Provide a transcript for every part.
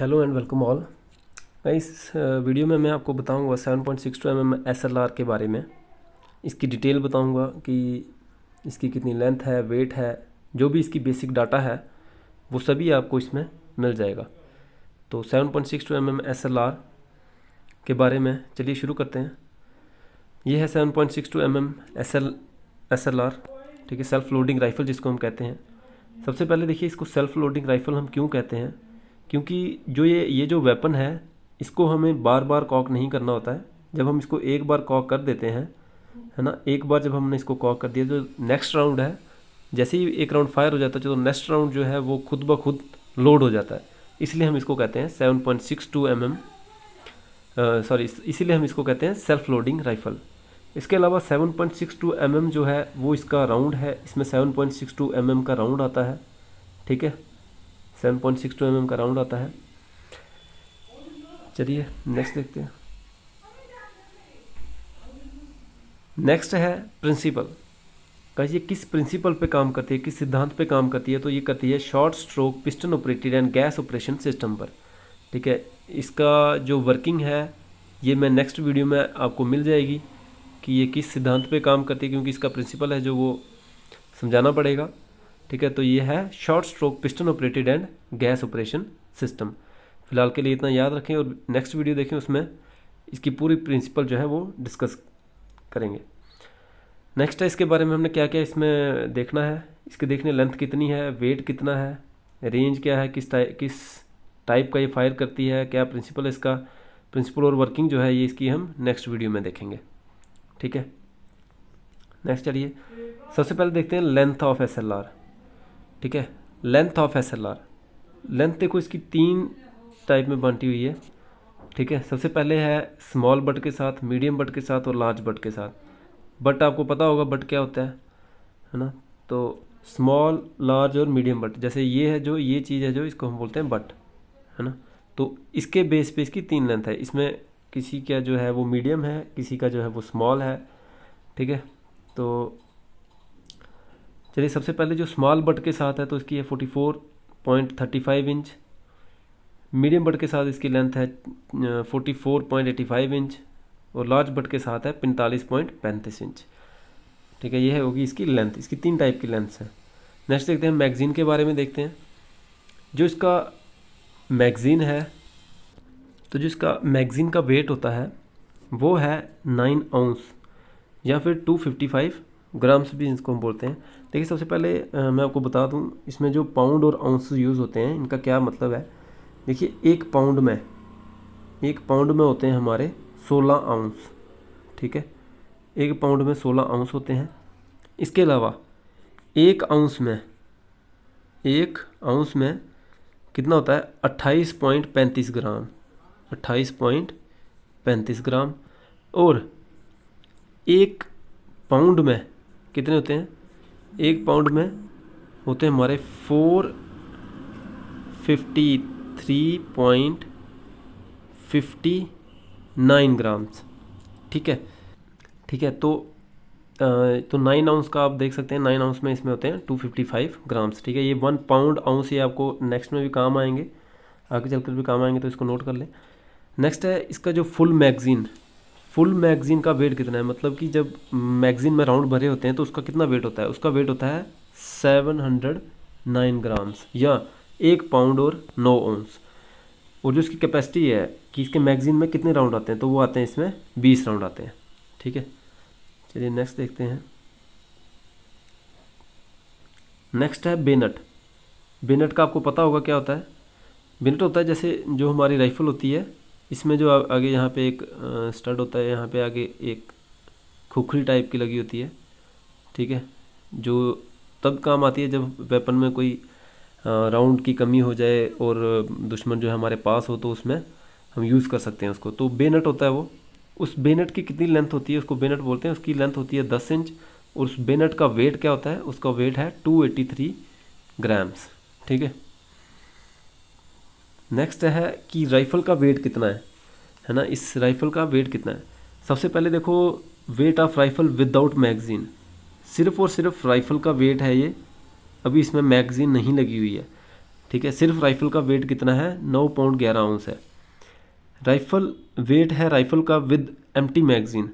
hello and welcome all इस video में मैं आपको बताऊंगा 7.62 पॉइंट mm एसएलआर के बारे में इसकी डिटेल बताऊंगा कि इसकी कितनी लेंथ है वेट है जो भी इसकी बेसिक डाटा है वो सभी आपको इसमें मिल जाएगा तो 7.62 पॉइंट mm एसएलआर के बारे में चलिए शुरू करते हैं ये है 7.62 पॉइंट सिक्स ठीक है सेल्फ लोडिंग राइफ़ल जिसको हम कहते हैं सबसे पहले देखिए इसको सेल्फ लोडिंग राइफ़ल हम क्यों कहते हैं क्योंकि जो ये ये जो वेपन है इसको हमें बार बार कॉक नहीं करना होता है जब हम इसको एक बार कॉक कर देते हैं है ना एक बार जब हमने इसको कॉक कर दिया जो नेक्स्ट राउंड है जैसे ही एक राउंड फायर हो जाता है तो नेक्स्ट राउंड जो है वो खुद ब खुद लोड हो जाता है इसलिए हम इसको कहते हैं seven point six two M M sorry इसीलिए हम इसको कहते हैं सेल्फ लोडिंग राइफल इसके अलावा 7.62 पॉइंट mm जो है वो इसका राउंड है इसमें 7.62 पॉइंट mm का राउंड आता है ठीक है seven point six two M M का राउंड आता है चलिए नेक्स्ट देखते हैं नेक्स्ट है प्रिंसिपल का ये किस प्रिंसिपल पे काम करती है किस सिद्धांत पे काम करती है तो ये करती है short stroke piston operated and gas operation system पर ठीक है इसका जो वर्किंग है ये मैं नेक्स्ट वीडियो में आपको मिल जाएगी कि ये किस सिद्धांत पे काम करती है क्योंकि इसका प्रिंसिपल है जो वो समझाना पड़ेगा ठीक है तो ये है short stroke piston operated and gas operation system फिलहाल के लिए इतना याद रखें और नेक्स्ट वीडियो देखें उसमें इसकी पूरी प्रिंसिपल जो है वो डिस्कस करेंगे नेक्स्ट है इसके बारे में हमने क्या क्या इसमें देखना है इसके देखने लेंथ कितनी है वेट कितना है रेंज क्या है किस टाइप किस टाइप का ये फायर करती है क्या प्रिंसिपल इसका प्रिंसिपल और वर्किंग जो है ये इसकी हम नेक्स्ट वीडियो में देखेंगे ठीक है नेक्स्ट चलिए सबसे पहले देखते हैं length of S L R ठीक है length of S L R length देखो इसकी तीन टाइप में बांटी हुई है ठीक है सबसे पहले है स्मॉल बट के साथ मीडियम बट के साथ और लार्ज बट के साथ बट आपको पता होगा बट क्या होता है है ना तो स्मॉल लार्ज और मीडियम बट जैसे ये है जो ये चीज़ है जो इसको हम बोलते हैं बट है ना तो इसके बेस पे इसकी तीन लेंथ है इसमें किसी का जो है वो मीडियम है किसी का जो है वो स्मॉल है ठीक है तो चलिए सबसे पहले जो स्मॉल बट के साथ है तो इसकी है forty four point thirty five inch medium butt के साथ इसकी लेंथ है forty four point eighty five inch और लार्ज बट के साथ है पैंतालीस पॉइंट पैंतीस इंच ठीक है ये होगी इसकी लेंथ इसकी तीन टाइप की लेंथ्स हैं नेक्स्ट देखते हैं मैगज़ीन के बारे में देखते हैं जो इसका मैगज़ीन है तो जो इसका मैगज़ीन का वेट होता है वो है नाइन आउंस या फिर टू फिफ्टी फाइव ग्राम्स भी इसको हम बोलते हैं देखिए सबसे पहले आ, मैं आपको बता दूं इसमें जो पाउंड और आउंस यूज़ होते हैं इनका क्या मतलब है देखिए एक पाउंड में एक पाउंड में होते हैं हमारे सोलह आउंस ठीक है एक पाउंड में सोलह आउंस होते हैं इसके अलावा एक आउंस में एक आउंस में कितना होता है अट्ठाईस पॉइंट पैंतीस ग्राम अट्ठाईस पॉइंट पैंतीस ग्राम और एक पाउंड में कितने होते हैं एक पाउंड में होते हैं हमारे four fifty three point fifty nine grams ठीक है ठीक है तो तो नाइन आउंस का आप देख सकते हैं नाइन आउंस में इसमें होते हैं टू फिफ्टी फाइव ग्राम्स ठीक है ये वन पाउंड आउंस ये आपको नेक्स्ट में भी काम आएंगे आगे चलकर भी काम आएंगे तो इसको नोट कर लें नेक्स्ट है इसका जो फुल मैगजीन फुल मैगजीन का वेट कितना है मतलब कि जब मैगजीन में राउंड भरे होते हैं तो उसका कितना वेट होता है उसका वेट होता है सेवन हंड्रेड नाइन ग्राम्स या एक पाउंड और नौ ओंस और जो इसकी कैपेसिटी है कि इसके मैगजीन में कितने राउंड आते हैं तो वो आते हैं इसमें बीस राउंड आते हैं ठीक है चलिए नेक्स्ट देखते हैं नेक्स्ट है बेनट बेनट का आपको पता होगा क्या होता है बेनट होता है जैसे जो हमारी राइफल होती है इसमें जो आगे यहाँ पे एक स्टड होता है यहाँ पे आगे एक खुखली टाइप की लगी होती है ठीक है जो तब काम आती है जब वेपन में कोई राउंड की कमी हो जाए और दुश्मन जो है हमारे पास हो तो उसमें हम यूज़ कर सकते हैं उसको तो बेनट होता है वो उस बेनट की कितनी लेंथ होती है उसको बेनट बोलते हैं उसकी लेंथ होती है दस इंच और उस बेनट का वेट क्या होता है उसका वेट है टू एटी थ्री ग्राम्स ठीक है नेक्स्ट है कि राइफ़ल का वेट कितना है है ना इस राइफ़ल का वेट कितना है सबसे पहले देखो weight of rifle without magazine सिर्फ़ और सिर्फ राइफ़ल का वेट है ये अभी इसमें मैगज़ीन नहीं लगी हुई है ठीक है सिर्फ राइफ़ल का वेट कितना है नौ पाउंड ग्यारह आउंस है राइफ़ल वेट है राइफ़ल का विद एम मैगज़ीन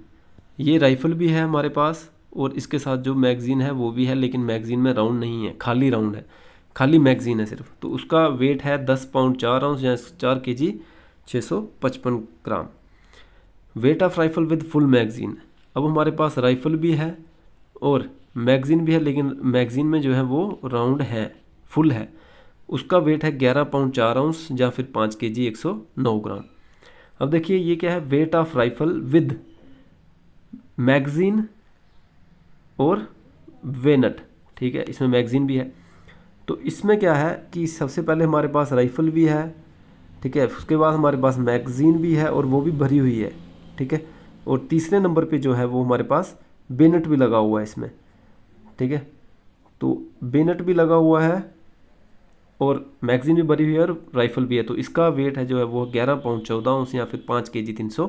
ये राइफ़ल भी है हमारे पास और इसके साथ जो मैगज़ीन है वो भी है लेकिन मैगज़ीन में राउंड नहीं है खाली राउंड है खाली मैगजीन है सिर्फ तो उसका वेट है दस पाउंड चार आउंस या चार के जी छः सौ पचपन gram weight of rifle with full magazine अब हमारे पास राइफल भी है और मैगजीन भी है लेकिन मैगजीन में जो है वो राउंड है फुल है उसका वेट है ग्यारह पाउंड चार आउंस या फिर पाँच के जी एक सौ नौ ग्राम अब देखिए ये क्या है weight of rifle with magazine और वेनट ठीक है इसमें मैगजीन भी है तो इसमें क्या है कि सबसे पहले हमारे पास राइफ़ल भी है ठीक है उसके बाद हमारे पास मैगज़ीन भी है और वो भी भरी हुई है ठीक है और तीसरे नंबर पे जो है वो हमारे पास बेनट भी लगा हुआ है इसमें ठीक है तो बेनट भी लगा हुआ है और मैगज़ीन भी भरी हुई है और राइफ़ल भी है तो इसका वेट है जो है वो ग्यारह पाउंड चौदह उस या फिर पाँच के जी तीन सौ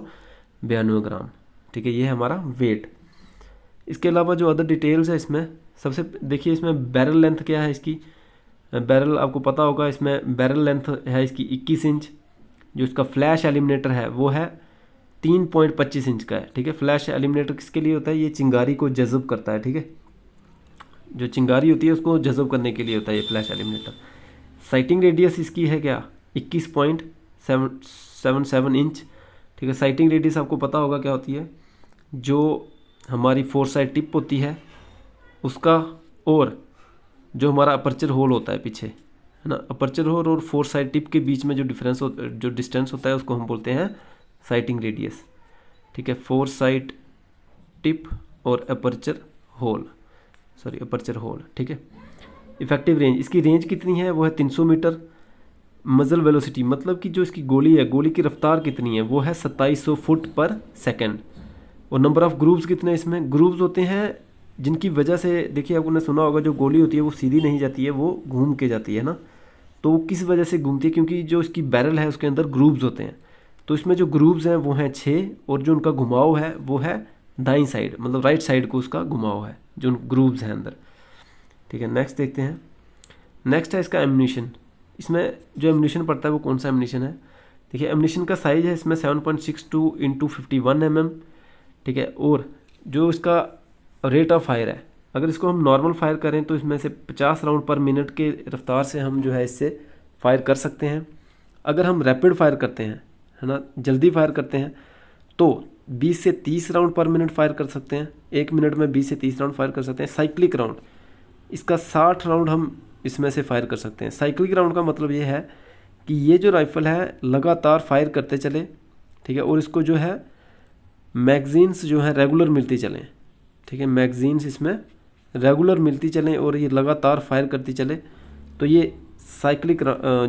बयानवे ग्राम ठीक है ये है हमारा वेट इसके अलावा जो अदर डिटेल्स है इसमें सबसे देखिए इसमें बैरल लेंथ क्या है इसकी बैरल आपको पता होगा इसमें बैरल लेंथ है इसकी 21 इंच जो इसका फ्लैश एलिमिनेटर है वो है तीन पॉइंट पच्चीस इंच का है ठीक है फ्लैश एलिमिनेटर किसके लिए होता है ये चिंगारी को जजब करता है ठीक है जो चिंगारी होती है उसको जजब करने के लिए होता है ये फ्लैश एलिमिनेटर साइटिंग रेडियस इसकी है क्या इक्कीस point seven seven seven inch ठीक है साइटिंग रेडियस आपको पता होगा क्या होती है जो हमारी फोर साइड टिप होती है उसका और जो हमारा अपर्चर होल होता है पीछे है ना अपर्चर होल और फोर साइड टिप के बीच में जो डिफरेंस जो डिस्टेंस होता है उसको हम बोलते हैं साइटिंग रेडियस ठीक है फोर साइड टिप और aperture hole sorry aperture hole ठीक है इफेक्टिव रेंज इसकी रेंज कितनी है वो है 300 मीटर मज़ल वेलोसिटी मतलब कि जो इसकी गोली है गोली की रफ्तार कितनी है वो है 2700 फुट पर सेकंड और नंबर ऑफ़ ग्रुप्स कितने इसमें ग्रुप्स होते हैं जिनकी वजह से देखिए आपने सुना होगा जो गोली होती है वो सीधी नहीं जाती है वो घूम के जाती है ना तो वो किस वजह से घूमती है क्योंकि जो इसकी बैरल है उसके अंदर ग्रूव्स होते हैं तो इसमें जो ग्रूव्स हैं वो हैं छः और जो उनका घुमाव है वो है दाई साइड मतलब राइट साइड को उसका घुमाव है जो उन ग्रूव्स हैं अंदर ठीक है नेक्स्ट देखते हैं नेक्स्ट है इसका एमिनेशन इसमें जो एमिनेशन पड़ता है वो कौन सा एमिनेशन है देखिए एमिनेशन का साइज़ है इसमें seven point six two into fifty one M M ठीक है और जो इसका रेट ऑफ फायर है अगर इसको हम नॉर्मल फायर करें तो इसमें से 50 राउंड पर मिनट के रफ्तार से हम जो है इससे फायर कर सकते हैं अगर हम रैपिड फायर करते हैं है ना जल्दी फायर करते हैं तो 20 से 30 राउंड पर मिनट फायर कर सकते हैं एक मिनट में 20 से 30 राउंड फायर कर सकते हैं साइक्लिक राउंड इसका 60 राउंड हम इसमें से फायर कर सकते हैं साइक्लिक राउंड का मतलब ये है कि ये जो राइफ़ल है लगातार फायर करते चले ठीक है और इसको जो है मैगजीन्स जो हैं रेगुलर मिलती चलें ठीक है मैगजीन्स इसमें रेगुलर मिलती चलें और ये लगातार फायर करती चले तो ये साइक्लिक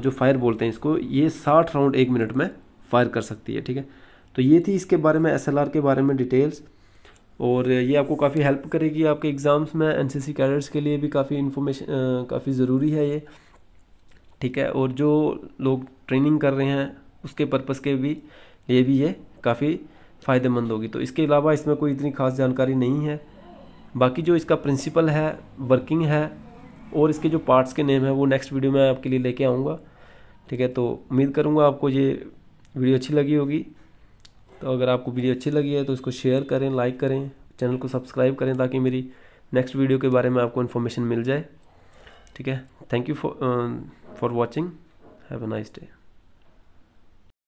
जो फायर बोलते हैं इसको ये साठ राउंड एक मिनट में फायर कर सकती है ठीक है तो ये थी इसके बारे में एस के बारे में डिटेल्स और ये आपको काफ़ी हेल्प करेगी आपके एग्ज़ाम्स में एन सी के लिए भी काफ़ी इन्फॉर्मेशन काफ़ी ज़रूरी है ये ठीक है और जो लोग ट्रेनिंग कर रहे हैं उसके पर्पज़ के भी ये भी ये काफ़ी फ़ायदेमंद होगी तो इसके अलावा इसमें कोई इतनी खास जानकारी नहीं है बाकी जो इसका प्रिंसिपल है वर्किंग है और इसके जो पार्ट्स के नेम है वो नेक्स्ट वीडियो में आपके लिए लेके आऊँगा ठीक है तो उम्मीद करूँगा आपको ये वीडियो अच्छी लगी होगी तो अगर आपको वीडियो अच्छी लगी है तो इसको शेयर करें लाइक करें चैनल को सब्सक्राइब करें ताकि मेरी नेक्स्ट वीडियो के बारे में आपको इन्फॉर्मेशन मिल जाए ठीक है thank you for for watching have a nice day